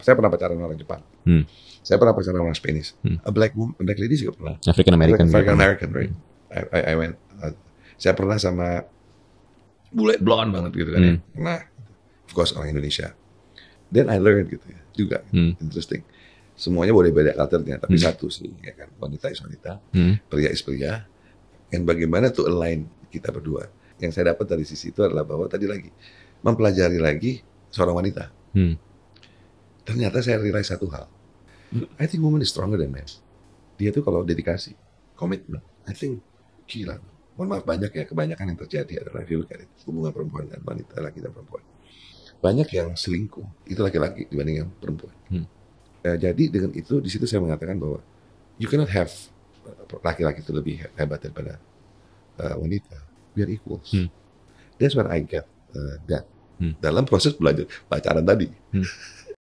Saya pernah pacaran orang Jepang. Hmm. Saya pernah pacaran orang Spanish. Hmm. A black woman, black lady juga pernah. African American. African American, right? I, I, I went. Uh, saya pernah sama bule blonde banget gitu kan. Ya. Hmm. Ya. Nah, of course orang Indonesia. Then I learned gitu ya, juga hmm. interesting. Semuanya boleh beda karakternya, tapi hmm. satu sih ya kan. Wanita is wanita, hmm. pria is pria. Dan bagaimana tuh align kita berdua. Yang saya dapat dari sisi itu adalah bahwa tadi lagi mempelajari lagi seorang wanita. Hmm ternyata saya realize satu hal. I think woman is stronger than man. Dia tuh kalau dedikasi, komitmen, I think gila. Mohon maaf banyak ya, kebanyakan yang terjadi adalah if you hubungan perempuan dan wanita, laki dan perempuan. Banyak yang selingkuh, itu laki-laki dibanding yang perempuan. Hmm. Eh, jadi dengan itu, di situ saya mengatakan bahwa you cannot have eh, laki-laki itu lebih hebat daripada uh, wanita. We are equals. Hmm. That's where I get uh, that. Hmm. Dalam proses belajar pacaran tadi. Hmm.